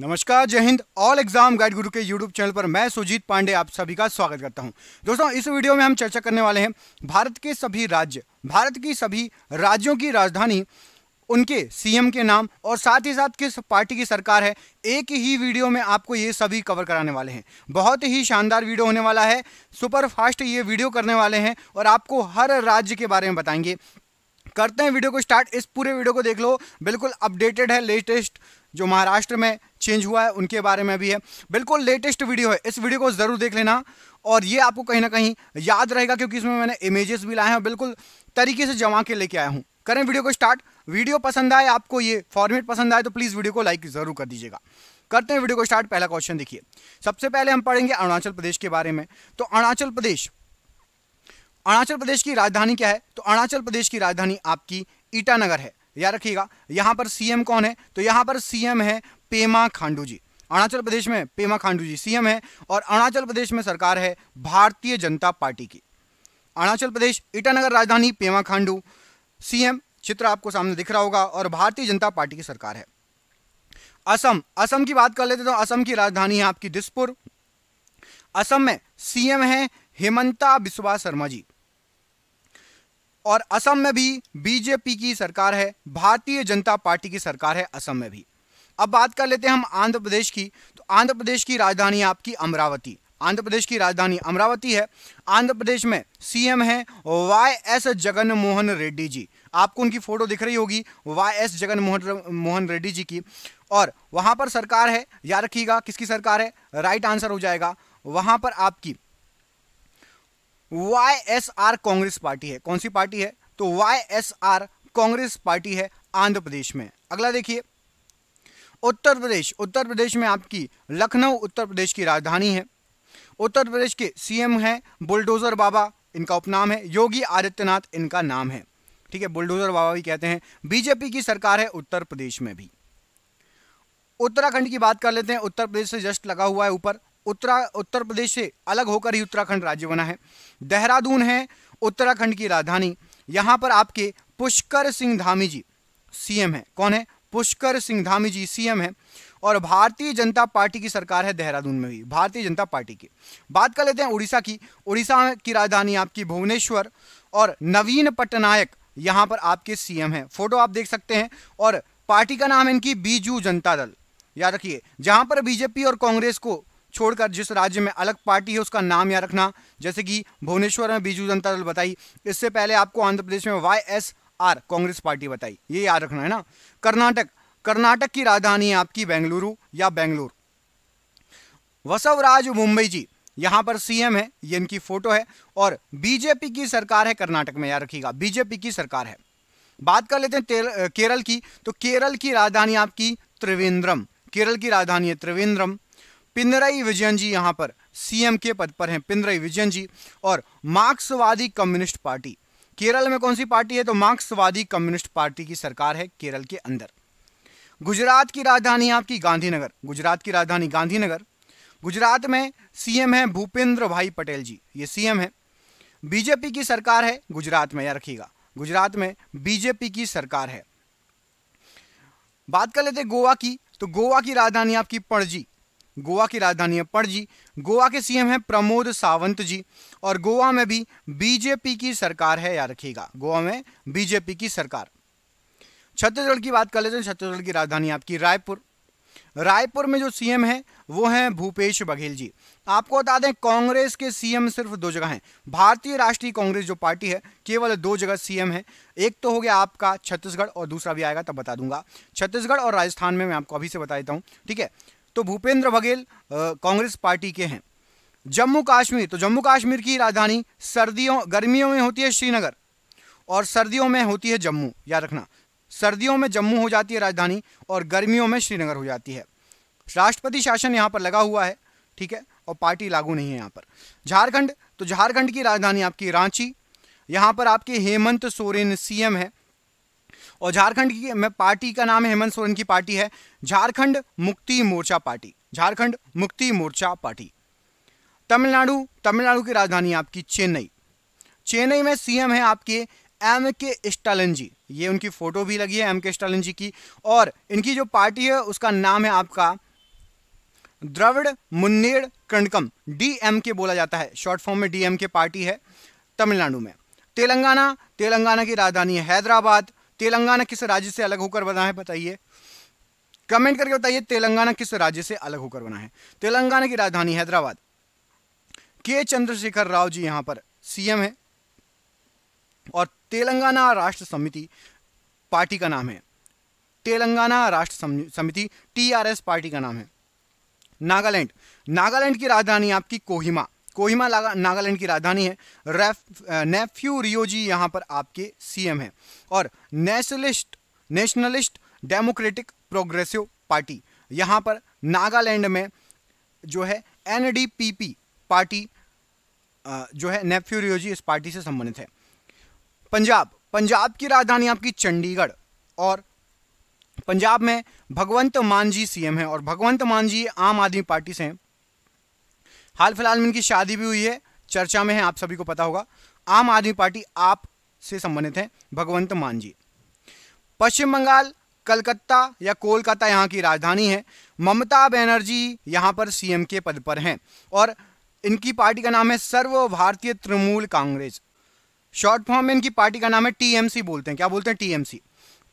नमस्कार जय Hind all exam guide गुरु के यूट्यूब चैनल पर मैं सुजीत पांडे आप सभी का स्वागत करता हूं दोस्तों इस वीडियो में हम चर्चा करने वाले हैं भारत के सभी राज्य भारत की सभी राज्यों की राजधानी उनके सीएम के नाम और साथ ही साथ किस पार्टी की सरकार है एक ही वीडियो में आपको ये सभी कवर कराने वाले हैं बहुत ही शानदार वीडियो होने वाला है सुपर फास्ट ये वीडियो करने वाले हैं और आपको हर राज्य के बारे में बताएंगे करते हैं वीडियो को स्टार्ट इस पूरे वीडियो को देख लो बिल्कुल अपडेटेड है लेटेस्ट जो महाराष्ट्र में चेंज हुआ है उनके बारे में भी है बिल्कुल लेटेस्ट वीडियो है इस वीडियो को ज़रूर देख लेना और ये आपको कहीं ना कहीं याद रहेगा क्योंकि इसमें मैंने इमेजेस भी लाए हैं बिल्कुल तरीके से जमा के लेके आया हूँ करें वीडियो को स्टार्ट वीडियो पसंद आए आपको ये फॉर्मेट पसंद आए तो प्लीज़ वीडियो को लाइक ज़रूर कर दीजिएगा करते हैं वीडियो को स्टार्ट पहला क्वेश्चन देखिए सबसे पहले हम पढ़ेंगे अरुणाचल प्रदेश के बारे में तो अरुणाचल प्रदेश अरुणाचल प्रदेश की राजधानी क्या है तो अरुणाचल प्रदेश की राजधानी आपकी ईटानगर है याद रखिएगा यहाँ पर सीएम कौन है तो यहाँ पर सीएम है पेमा खांडू जी अरुणाचल प्रदेश में पेमा खांडू जी सीएम है और अरुणाचल प्रदेश में सरकार है भारतीय जनता पार्टी की अरुणाचल प्रदेश ईटानगर राजधानी पेमा खांडू सीएम चित्र आपको सामने दिख रहा होगा और भारतीय जनता पार्टी की सरकार है असम असम की बात कर लेते तो असम की राजधानी है आपकी दिसपुर असम में सीएम है हेमंता बिस्वा शर्मा जी और असम में भी बीजेपी की सरकार है भारतीय जनता पार्टी की सरकार है असम में भी अब बात कर लेते हैं हम आंध्र प्रदेश की तो आंध्र प्रदेश की राजधानी आपकी अमरावती आंध्र प्रदेश की राजधानी अमरावती है आंध्र प्रदेश में सीएम है वाई एस जगन मोहन रेड्डी जी आपको उनकी फोटो दिख रही होगी वाई एस जगन मोहन मोहन रेड्डी जी की और वहाँ पर सरकार है याद रखिएगा किसकी सरकार है राइट आंसर हो जाएगा वहाँ पर आपकी Y S R Congress party है कौन सी पार्टी है तो Y S R Congress party है आंध्र प्रदेश में अगला देखिए उत्तर प्रदेश उत्तर प्रदेश में आपकी लखनऊ उत्तर प्रदेश की राजधानी है उत्तर प्रदेश के सीएम हैं बुलडोज़र बाबा इनका उपनाम है योगी आदित्यनाथ इनका नाम है ठीक है बुलडोज़र बाबा भी कहते हैं बीजेपी की सरकार है उत्तर प्रदेश में भी उत्तराखंड की बात कर लेते हैं उत्तर प्रदेश से जस्ट लगा हुआ है ऊपर उत्तरा उत्तर प्रदेश से अलग होकर ही उत्तराखंड राज्य बना है देहरादून है उत्तराखंड की राजधानी यहाँ पर आपके पुष्कर सिंह धामी जी सीएम है कौन है पुष्कर सिंह धामी जी सीएम है और भारतीय जनता पार्टी की सरकार है देहरादून में भी भारतीय जनता पार्टी की बात कर लेते हैं उड़ीसा की उड़ीसा की राजधानी आपकी भुवनेश्वर और नवीन पटनायक यहाँ पर आपके सीएम हैं फोटो आप देख सकते हैं और पार्टी का नाम है इनकी बीजू जनता दल याद रखिए जहां पर बीजेपी और कांग्रेस को छोड़कर जिस राज्य में अलग पार्टी है उसका नाम याद रखना जैसे कि भुवनेश्वर में बीजू जनता दल बताई इससे पहले आपको आंध्र प्रदेश में Y S R Congress party बताई ये याद रखना है ना कर्नाटक कर्नाटक की राजधानी है आपकी बेंगलुरु या बेंगलुरु वसवराज मुंबई जी यहां पर सीएम है ये इनकी फोटो है और बीजेपी की सरकार है कर्नाटक में याद रखिएगा बीजेपी की सरकार है बात कर लेते हैं केरल की तो केरल की राजधानी आपकी त्रिवेंद्रम केरल की राजधानी है त्रिवेंद्रम पिनरई विजयन जी यहाँ पर सीएम के पद पर हैं पिनरई विजयन जी और मार्क्सवादी कम्युनिस्ट पार्टी केरल में कौन सी पार्टी है तो मार्क्सवादी कम्युनिस्ट पार्टी की सरकार है केरल के अंदर गुजरात की राजधानी आपकी गांधीनगर गुजरात की राजधानी गांधीनगर गुजरात में सीएम है भूपेंद्र भाई पटेल जी ये सीएम है बीजेपी की सरकार है गुजरात में यार रखिएगा गुजरात में बीजेपी की सरकार है बात कर लेते गोवा की तो गोवा की राजधानी आपकी पणजी गोवा की राजधानी है पणजी गोवा के सीएम हैं प्रमोद सावंत जी और गोवा में भी बीजेपी की सरकार है याद रखिएगा गोवा में बीजेपी की सरकार छत्तीसगढ़ की बात कर लेते हैं छत्तीसगढ़ की राजधानी आपकी रायपुर रायपुर में जो सीएम है वो है भूपेश बघेल जी आपको बता दें कांग्रेस के सीएम सिर्फ दो जगह हैं भारतीय राष्ट्रीय कांग्रेस जो पार्टी है केवल दो जगह सीएम है एक तो हो गया आपका छत्तीसगढ़ और दूसरा भी आएगा तब बता दूंगा छत्तीसगढ़ और राजस्थान में मैं आपको अभी से बता देता हूं ठीक है तो भूपेंद्र बघेल कांग्रेस पार्टी के हैं जम्मू काश्मीर तो जम्मू काश्मीर की राजधानी सर्दियों गर्मियों में होती है श्रीनगर और सर्दियों में होती है जम्मू याद रखना सर्दियों में जम्मू हो जाती है राजधानी और गर्मियों में श्रीनगर हो जाती है राष्ट्रपति शासन यहाँ पर लगा हुआ है ठीक है और पार्टी लागू नहीं है यहाँ पर झारखंड तो झारखंड की राजधानी आपकी रांची यहाँ पर आपके हेमंत सोरेन सीएम है और झारखंड की मैं पार्टी का नाम हेमंत सोरेन की पार्टी है झारखंड मुक्ति मोर्चा पार्टी झारखंड मुक्ति मोर्चा पार्टी तमिलनाडु तमिलनाडु की राजधानी आपकी चेन्नई चेन्नई में सीएम है आपके एम के स्टालिन जी ये उनकी फ़ोटो भी लगी है एम के स्टालिन जी की और इनकी जो पार्टी है उसका नाम है आपका द्रविड़ मुन्नेड़ कंडकम के बोला जाता है शॉर्ट फॉर्म में के पार्टी है तमिलनाडु में तेलंगाना तेलंगाना की राजधानी है हैदराबाद तेलंगाना किस राज्य से अलग होकर बना है बताइए कमेंट करके बताइए तेलंगाना किस राज्य से अलग होकर बना है तेलंगाना की राजधानी हैदराबाद के चंद्रशेखर राव जी यहां पर सीएम है और तेलंगाना राष्ट्र समिति पार्टी का नाम है तेलंगाना राष्ट्र समिति टीआरएस पार्टी का नाम है नागालैंड नागालैंड की राजधानी आपकी कोहिमा कोहिमा नागालैंड की राजधानी है नेफ्यू रियोजी यहाँ पर आपके सीएम हैं और nationalist nationalist democratic progressive party यहाँ पर नागालैंड में जो है एनडीपीपी पार्टी जो है नेफ्यू रियोजी इस पार्टी से संबंधित है पंजाब पंजाब की राजधानी आपकी चंडीगढ़ और पंजाब में भगवंत मान जी सीएम हैं और भगवंत मान जी आम आदमी पार्टी से हैं हाल फिलहाल में इनकी शादी भी हुई है चर्चा में है आप सभी को पता होगा आम आदमी पार्टी आप से संबंधित हैं भगवंत मान जी पश्चिम बंगाल कलकत्ता या कोलकाता यहाँ की राजधानी है ममता बनर्जी यहाँ पर सीएम के पद पर हैं और इनकी पार्टी का नाम है सर्व भारतीय तृणमूल कांग्रेस शॉर्ट फॉर्म में इनकी पार्टी का नाम है टीएमसी बोलते हैं क्या बोलते हैं टीएमसी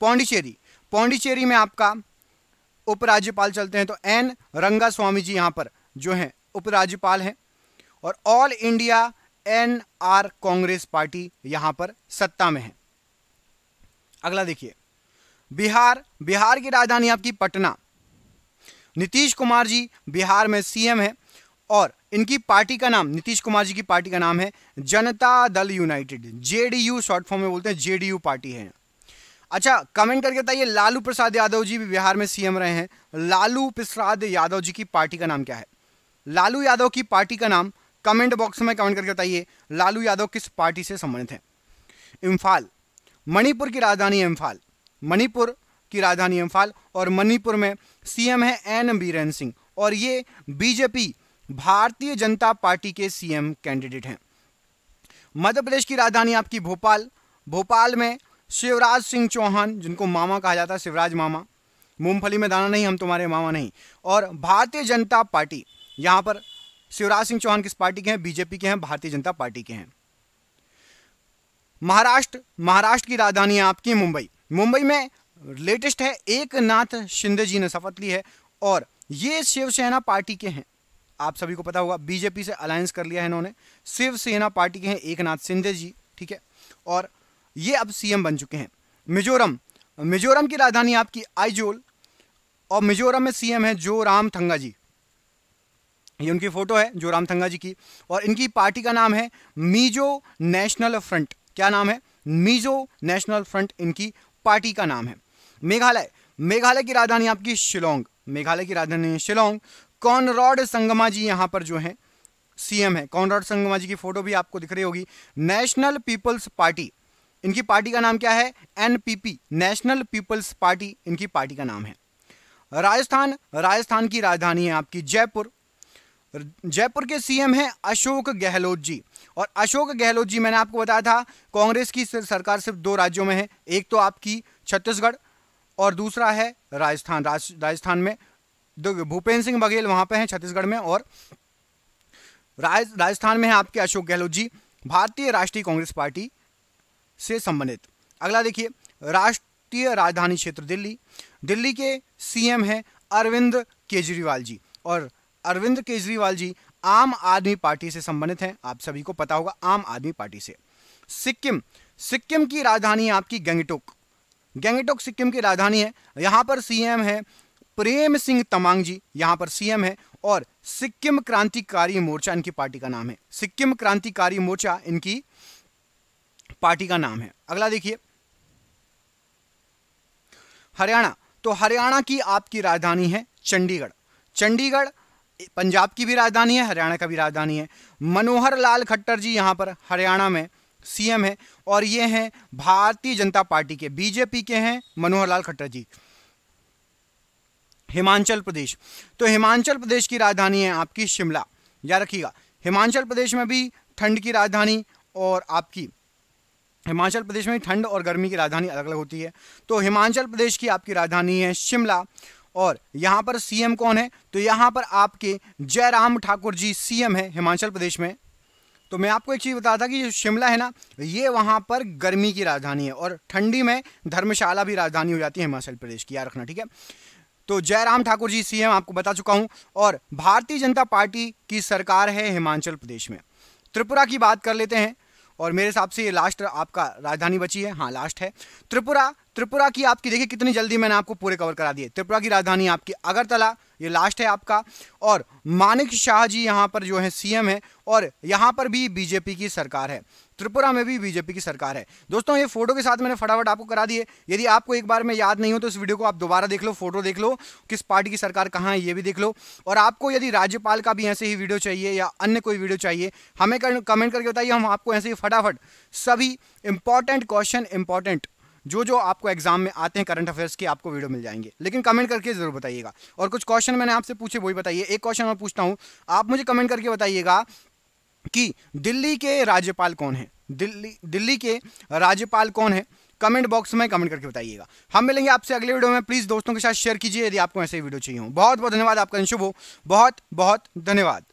पौंडीचेरी पौंडीचेरी में आपका उपराज्यपाल चलते हैं तो एन रंगा स्वामी जी यहाँ पर जो हैं उपराज्यपाल हैं और all India N R Congress party यहां पर सत्ता में है अगला देखिए बिहार बिहार की राजधानी आपकी पटना नीतीश कुमार जी बिहार में सीएम है और इनकी पार्टी का नाम नीतीश कुमार जी की पार्टी का नाम है जनता दल यूनाइटेड जेडीयू शॉर्ट फॉर्म में बोलते हैं जेडीयू पार्टी है अच्छा कमेंट करके बताइए लालू प्रसाद यादव जी भी बिहार में सीएम रहे हैं लालू प्रसाद यादव जी की पार्टी का नाम क्या है लालू यादव की पार्टी का नाम कमेंट बॉक्स में कमेंट करके बताइए लालू यादव किस पार्टी से संबंधित हैं इम्फाल मणिपुर की राजधानी इम्फाल मणिपुर की राजधानी इम्फाल और मणिपुर में सीएम है एन बीरेन सिंह और ये बीजेपी भारतीय जनता पार्टी के सीएम कैंडिडेट हैं मध्य प्रदेश की राजधानी आपकी भोपाल भोपाल में शिवराज सिंह चौहान जिनको मामा कहा जाता है शिवराज मामा मूंगफली में दाना नहीं हम तुम्हारे मामा नहीं और भारतीय जनता पार्टी यहां पर शिवराज सिंह चौहान किस पार्टी के हैं बीजेपी के हैं भारतीय जनता पार्टी के हैं महाराष्ट्र महाराष्ट्र की राजधानी है आपकी मुंबई मुंबई में लेटेस्ट है एक नाथ शिंदे जी ने शपथ ली है और ये शिवसेना पार्टी के हैं आप सभी को पता होगा बीजेपी से अलायंस कर लिया है इन्होंने शिवसेना पार्टी के हैं एक नाथ शिंदे जी ठीक है और ये अब सीएम बन चुके हैं मिजोरम मिजोरम की राजधानी आपकी आइजोल और मिजोरम में सीएम है जो राम थंगा जी ये उनकी फ़ोटो है जो रामथंगा जी की और इनकी पार्टी का नाम है मीजो नेशनल फ्रंट क्या नाम है मीजो नेशनल फ्रंट इनकी पार्टी का नाम है मेघालय मेघालय की राजधानी आपकी शिलोंग मेघालय की राजधानी शिलोंग कॉनरॉड संगमा जी यहाँ पर जो है सीएम है कॉनरॉड संगमा जी की फ़ोटो भी आपको दिख रही होगी नेशनल पीपल्स पार्टी इनकी पार्टी का नाम क्या है एनपीपी नेशनल पीपल्स पार्टी इनकी पार्टी का नाम है राजस्थान राजस्थान की राजधानी है आपकी जयपुर जयपुर के सीएम हैं अशोक गहलोत जी और अशोक गहलोत जी मैंने आपको बताया था कांग्रेस की सरकार सिर्फ दो राज्यों में है एक तो आपकी छत्तीसगढ़ और दूसरा है राजस्थान राजस्थान में भूपेंद्र सिंह बघेल वहां पे हैं छत्तीसगढ़ में और राज राजस्थान में है आपके अशोक गहलोत जी भारतीय राष्ट्रीय कांग्रेस पार्टी से संबंधित अगला देखिए राष्ट्रीय राजधानी क्षेत्र दिल्ली दिल्ली के सीएम हैं अरविंद केजरीवाल जी और अरविंद केजरीवाल जी आम आदमी पार्टी से संबंधित हैं आप सभी को पता होगा आम आदमी पार्टी से सिक्किम सिक्किम की राजधानी है आपकी गंगटोक गंगटोक सिक्किम की राजधानी है यहां पर सीएम है प्रेम सिंह तमांग जी यहां पर सीएम है और सिक्किम क्रांतिकारी मोर्चा इनकी पार्टी का नाम है सिक्किम क्रांतिकारी मोर्चा इनकी पार्टी का नाम है अगला देखिए हरियाणा तो हरियाणा की आपकी राजधानी है चंडीगढ़ चंडीगढ़ पंजाब की भी राजधानी है हरियाणा का भी राजधानी है मनोहर लाल खट्टर जी यहाँ पर हरियाणा में सीएम है और ये हैं भारतीय जनता पार्टी के बीजेपी के हैं मनोहर लाल खट्टर जी हिमाचल प्रदेश तो हिमाचल प्रदेश की राजधानी है आपकी शिमला याद रखिएगा हिमाचल प्रदेश में भी ठंड की राजधानी और आपकी हिमाचल प्रदेश में ठंड और गर्मी की राजधानी अलग अलग होती है तो हिमाचल प्रदेश की आपकी राजधानी है शिमला और यहां पर सीएम कौन है तो यहां पर आपके जयराम ठाकुर जी सीएम है हिमाचल प्रदेश में तो मैं आपको एक चीज़ बता था कि जो शिमला है ना ये वहां पर गर्मी की राजधानी है और ठंडी में धर्मशाला भी राजधानी हो जाती है हिमाचल प्रदेश की याद रखना ठीक है तो जयराम ठाकुर जी सीएम आपको बता चुका हूं और भारतीय जनता पार्टी की सरकार है हिमाचल प्रदेश में त्रिपुरा की बात कर लेते हैं और मेरे हिसाब से ये लास्ट आपका राजधानी बची है हाँ लास्ट है त्रिपुरा त्रिपुरा की आपकी देखिए कितनी जल्दी मैंने आपको पूरे कवर करा दिए त्रिपुरा की राजधानी आपकी अगरतला ये लास्ट है आपका और मानिक शाह जी यहाँ पर जो है सीएम है और यहाँ पर भी बीजेपी की सरकार है त्रिपुरा में भी बीजेपी की सरकार है दोस्तों ये फोटो के साथ मैंने फटाफट आपको करा दिए यदि आपको एक बार में याद नहीं हो तो इस वीडियो को आप दोबारा देख लो फोटो देख लो किस पार्टी की सरकार कहाँ है ये भी देख लो और आपको यदि राज्यपाल का भी ऐसे ही वीडियो चाहिए या अन्य कोई वीडियो चाहिए हमें कमेंट करके बताइए हम आपको ऐसे ही फटाफट सभी इंपॉर्टेंट क्वेश्चन इंपॉर्टेंट जो जो आपको एग्जाम में आते हैं करंट अफेयर्स के आपको वीडियो मिल जाएंगे लेकिन कमेंट करके जरूर बताइएगा और कुछ क्वेश्चन मैंने आपसे पूछे वही बताइए एक क्वेश्चन और पूछता हूँ आप मुझे कमेंट करके बताइएगा कि दिल्ली के राज्यपाल कौन है दिल्ली दिल्ली के राज्यपाल कौन है कमेंट बॉक्स में कमेंट करके बताइएगा हम मिलेंगे आपसे अगले वीडियो में प्लीज़ दोस्तों के साथ शेयर कीजिए यदि आपको ऐसे वीडियो चाहिए हो बहुत बहुत धन्यवाद आपका शुभ हो बहुत बहुत धन्यवाद